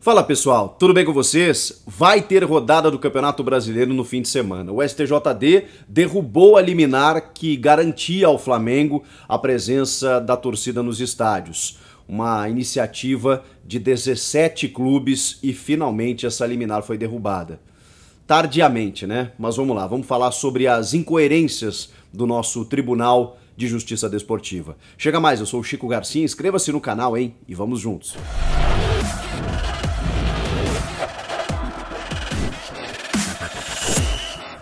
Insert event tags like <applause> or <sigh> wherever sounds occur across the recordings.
Fala pessoal, tudo bem com vocês? Vai ter rodada do Campeonato Brasileiro no fim de semana. O STJD derrubou a liminar que garantia ao Flamengo a presença da torcida nos estádios. Uma iniciativa de 17 clubes e finalmente essa liminar foi derrubada. Tardiamente, né? Mas vamos lá, vamos falar sobre as incoerências do nosso Tribunal de Justiça Desportiva. Chega mais, eu sou o Chico Garcia, inscreva-se no canal, hein? E vamos juntos. Música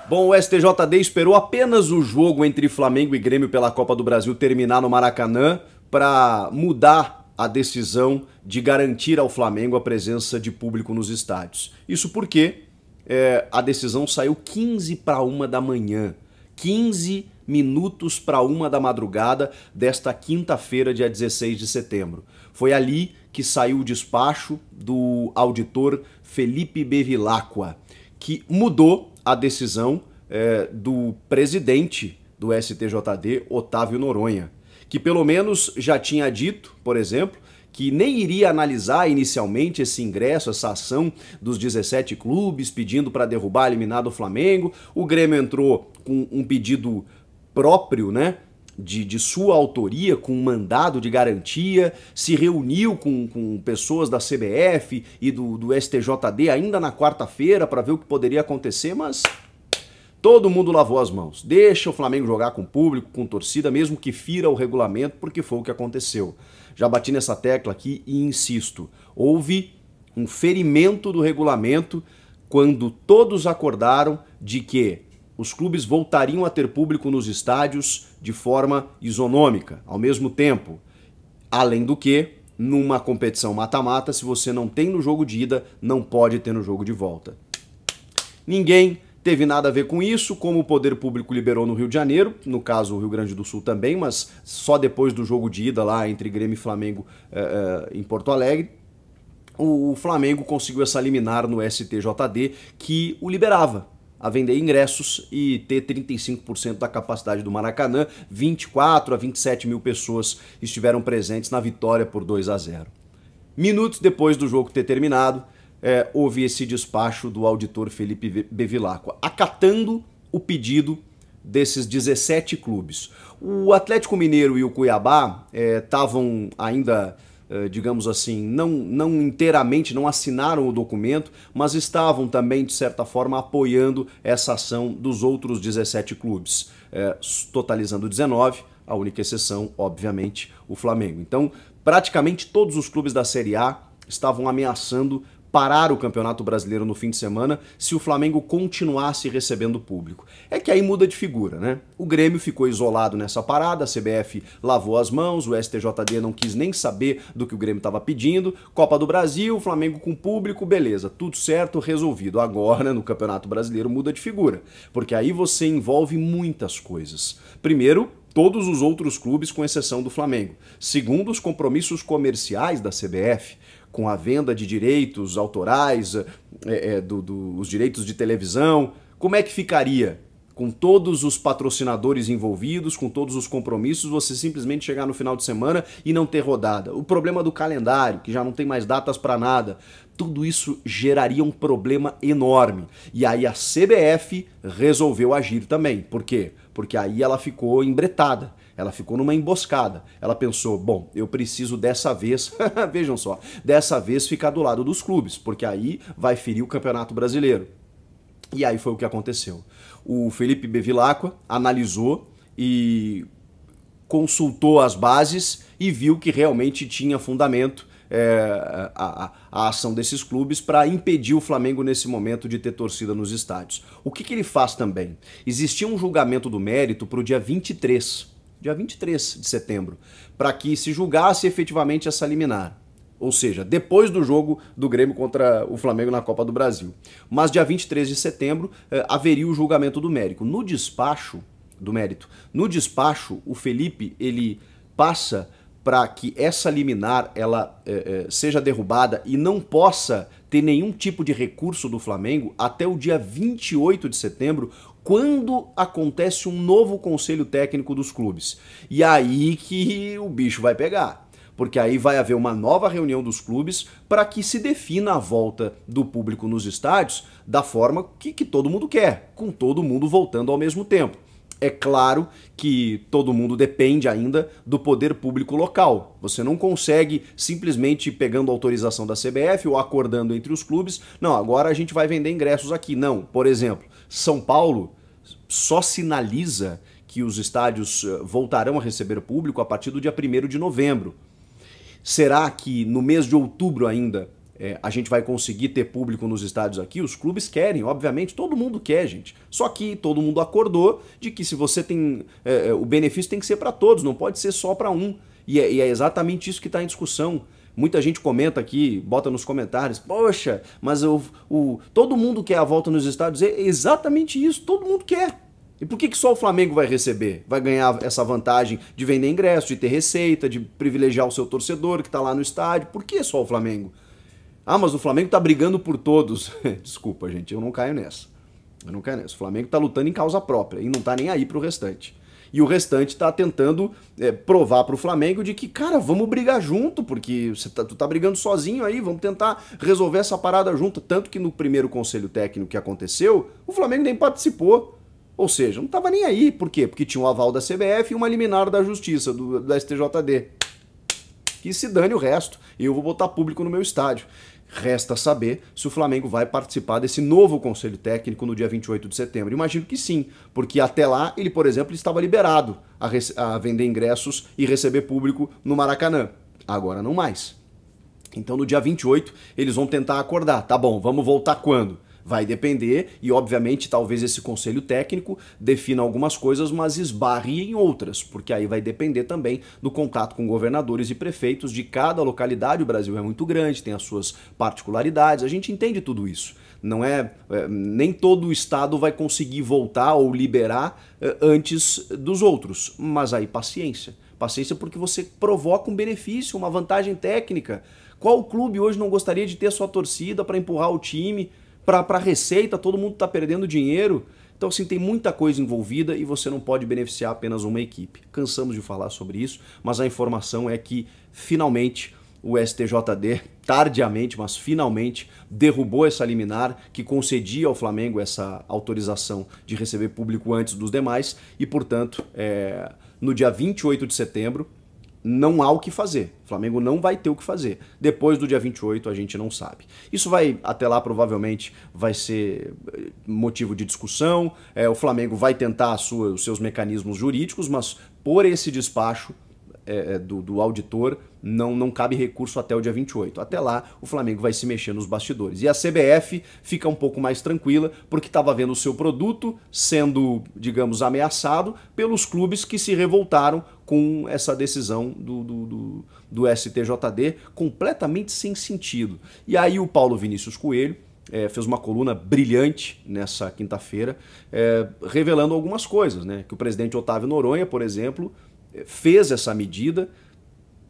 Bom, o STJD esperou apenas o jogo entre Flamengo e Grêmio pela Copa do Brasil terminar no Maracanã para mudar a decisão de garantir ao Flamengo a presença de público nos estádios. Isso porque é, a decisão saiu 15 para uma da manhã. 15 minutos para uma da madrugada desta quinta-feira, dia 16 de setembro. Foi ali que saiu o despacho do auditor Felipe Bevilacqua, que mudou a decisão é, do presidente do STJD, Otávio Noronha, que pelo menos já tinha dito, por exemplo, que nem iria analisar inicialmente esse ingresso, essa ação dos 17 clubes pedindo para derrubar eliminar o Flamengo. O Grêmio entrou com um pedido próprio, né? de, de, sua autoria, com um mandado de garantia, se reuniu com, com pessoas da CBF e do, do STJD ainda na quarta-feira para ver o que poderia acontecer, mas Todo mundo lavou as mãos. Deixa o Flamengo jogar com público, com torcida, mesmo que fira o regulamento, porque foi o que aconteceu. Já bati nessa tecla aqui e insisto. Houve um ferimento do regulamento quando todos acordaram de que os clubes voltariam a ter público nos estádios de forma isonômica, ao mesmo tempo. Além do que, numa competição mata-mata, se você não tem no jogo de ida, não pode ter no jogo de volta. Ninguém teve nada a ver com isso, como o poder público liberou no Rio de Janeiro, no caso o Rio Grande do Sul também, mas só depois do jogo de ida lá entre Grêmio e Flamengo eh, eh, em Porto Alegre, o Flamengo conseguiu essa liminar no STJD que o liberava a vender ingressos e ter 35% da capacidade do Maracanã. 24 a 27 mil pessoas estiveram presentes na vitória por 2 a 0. Minutos depois do jogo ter terminado, é, houve esse despacho do auditor Felipe Bevilacqua, acatando o pedido desses 17 clubes. O Atlético Mineiro e o Cuiabá estavam é, ainda eh, digamos assim, não, não inteiramente, não assinaram o documento, mas estavam também, de certa forma, apoiando essa ação dos outros 17 clubes, é, totalizando 19, a única exceção, obviamente, o Flamengo. Então, praticamente todos os clubes da Série A estavam ameaçando parar o Campeonato Brasileiro no fim de semana se o Flamengo continuasse recebendo público. É que aí muda de figura, né? O Grêmio ficou isolado nessa parada, a CBF lavou as mãos, o STJD não quis nem saber do que o Grêmio estava pedindo, Copa do Brasil, Flamengo com público, beleza, tudo certo, resolvido. Agora, no Campeonato Brasileiro, muda de figura, porque aí você envolve muitas coisas. Primeiro, todos os outros clubes, com exceção do Flamengo. Segundo, os compromissos comerciais da CBF com a venda de direitos autorais, é, é, dos do, direitos de televisão, como é que ficaria? Com todos os patrocinadores envolvidos, com todos os compromissos, você simplesmente chegar no final de semana e não ter rodada. O problema do calendário, que já não tem mais datas para nada, tudo isso geraria um problema enorme. E aí a CBF resolveu agir também. Por quê? Porque aí ela ficou embretada ela ficou numa emboscada. Ela pensou: bom, eu preciso dessa vez, <laughs> vejam só, dessa vez ficar do lado dos clubes, porque aí vai ferir o Campeonato Brasileiro. E aí foi o que aconteceu. O Felipe Bevilacqua analisou e consultou as bases e viu que realmente tinha fundamento é, a, a, ação desses clubes para impedir o Flamengo nesse momento de ter torcida nos estádios. O que, que ele faz também? Existia um julgamento do mérito para o dia 23 dia 23 de setembro, para que se julgasse efetivamente essa liminar. Ou seja, depois do jogo do Grêmio contra o Flamengo na Copa do Brasil. Mas dia 23 de setembro eh, haveria o julgamento do mérito. No despacho do mérito, no despacho, o Felipe ele passa para que essa liminar ela eh, eh, seja derrubada e não possa ter nenhum tipo de recurso do Flamengo até o dia 28 de setembro, quando acontece um novo conselho técnico dos clubes. E aí que o bicho vai pegar. Porque aí vai haver uma nova reunião dos clubes para que se defina a volta do público nos estádios da forma que, que todo mundo quer, com todo mundo voltando ao mesmo tempo. É claro que todo mundo depende ainda do poder público local. Você não consegue simplesmente pegando autorização da CBF ou acordando entre os clubes, não, agora a gente vai vender ingressos aqui. Não, por exemplo, são Paulo só sinaliza que os estádios eh, voltarão a receber público a partir do dia 1 de novembro. Será que no mês de outubro ainda é, a gente vai conseguir ter público nos estádios aqui? Os clubes querem, obviamente, todo mundo quer, gente. Só que todo mundo acordou de que se você tem. É, o benefício tem que ser para todos, não pode ser só para um. E é, e é exatamente isso que está em discussão. Muita gente comenta aqui, bota nos comentários, poxa, mas o, o, todo mundo quer a volta nos estádios. É exatamente isso, todo mundo quer. E por que, que só o Flamengo vai receber? Vai ganhar essa vantagem de vender ingresso, de ter receita, de privilegiar o seu torcedor que está lá no estádio. Por que só o Flamengo? Ah, mas o Flamengo está brigando por todos. <laughs> Desculpa, gente, eu não caio nessa. Eu não caio nessa. O Flamengo está lutando em causa própria e não está nem aí para o restante. E o restante está tentando é, provar para o Flamengo de que, cara, vamos brigar junto, porque você tá, tu tá brigando sozinho aí, vamos tentar resolver essa parada junto. Tanto que no primeiro conselho técnico que aconteceu, o Flamengo nem participou. Ou seja, não estava nem aí. Por quê? Porque tinha um aval da CBF e uma liminar da Justiça, do, da STJD. Que se dane o resto. Eu vou botar público no meu estádio. Resta saber se o Flamengo vai participar desse novo conselho técnico no dia 28 de setembro. Imagino que sim, porque até lá ele, por exemplo, estava liberado a, a vender ingressos e receber público no Maracanã. Agora não mais. Então no dia 28 eles vão tentar acordar. Tá bom, vamos voltar quando? Vai depender, e obviamente talvez esse conselho técnico defina algumas coisas, mas esbarre em outras, porque aí vai depender também do contato com governadores e prefeitos de cada localidade. O Brasil é muito grande, tem as suas particularidades, a gente entende tudo isso. Não é, é nem todo o estado vai conseguir voltar ou liberar é, antes dos outros, mas aí paciência. Paciência porque você provoca um benefício, uma vantagem técnica. Qual clube hoje não gostaria de ter sua torcida para empurrar o time? para a receita, todo mundo está perdendo dinheiro. Então, assim, tem muita coisa envolvida e você não pode beneficiar apenas uma equipe. Cansamos de falar sobre isso, mas a informação é que finalmente o STJD, tardiamente, mas finalmente, derrubou essa liminar que concedia ao Flamengo essa autorização de receber público antes dos demais e, portanto, é, no dia 28 de setembro, não há o que fazer. O Flamengo não vai ter o que fazer. Depois do dia 28, a gente não sabe. Isso vai, até lá, provavelmente, vai ser eh, motivo de discussão. É, o Flamengo vai tentar sua, os seus mecanismos jurídicos, mas por esse despacho, é, é, do, do, auditor não, não cabe recurso até o dia 28. Até lá, o Flamengo vai se mexer nos bastidores. E a CBF fica um pouco mais tranquila, porque estava vendo o seu produto sendo, digamos, ameaçado pelos clubes que se revoltaram com essa decisão do, do, do, do STJD, completamente sem sentido. E aí o Paulo Vinícius Coelho é, fez uma coluna brilhante nessa quinta-feira, é, revelando algumas coisas, né? Que o presidente Otávio Noronha, por exemplo, fez essa medida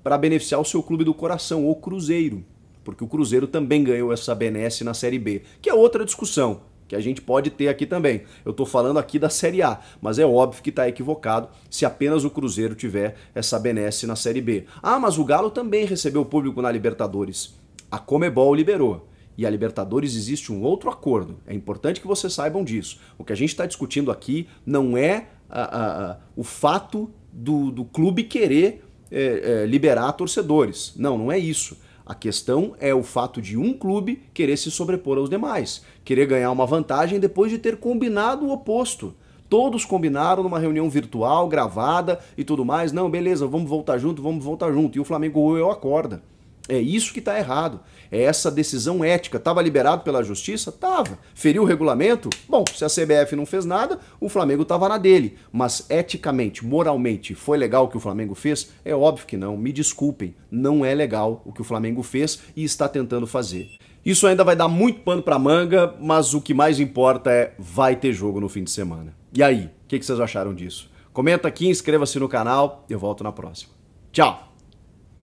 para beneficiar o seu clube do coração, o Cruzeiro, porque o Cruzeiro também ganhou essa benesse na Série B, que é outra discussão que a gente pode ter aqui também. Eu estou falando aqui da Série A, mas é óbvio que está equivocado se apenas o Cruzeiro tiver essa benesse na Série B. Ah, mas o Galo também recebeu público na Libertadores. A Comebol liberou e a Libertadores existe um outro acordo. É importante que vocês saibam disso. O que a gente está discutindo aqui não é a, ah, a, ah, a, ah, o fato do, do clube querer é, é, liberar torcedores. Não, não é isso. A questão é o fato de um clube querer se sobrepor aos demais, querer ganhar uma vantagem depois de ter combinado o oposto. Todos combinaram numa reunião virtual, gravada e tudo mais. Não, beleza, vamos voltar junto, vamos voltar junto. E o Flamengo ou eu acorda. É isso que está errado. É essa decisão ética. Estava liberado pela justiça? Tava. Feriu o regulamento? Bom, se a CBF não fez nada, o Flamengo estava na dele. Mas eticamente, moralmente, foi legal o que o Flamengo fez? É óbvio que não. Me desculpem. Não é legal o que o Flamengo fez e está tentando fazer. Isso ainda vai dar muito pano para manga, mas o que mais importa é vai ter jogo no fim de semana. E aí, o que, que vocês acharam disso? Comenta aqui, inscreva-se no canal. Eu volto na próxima. Tchau!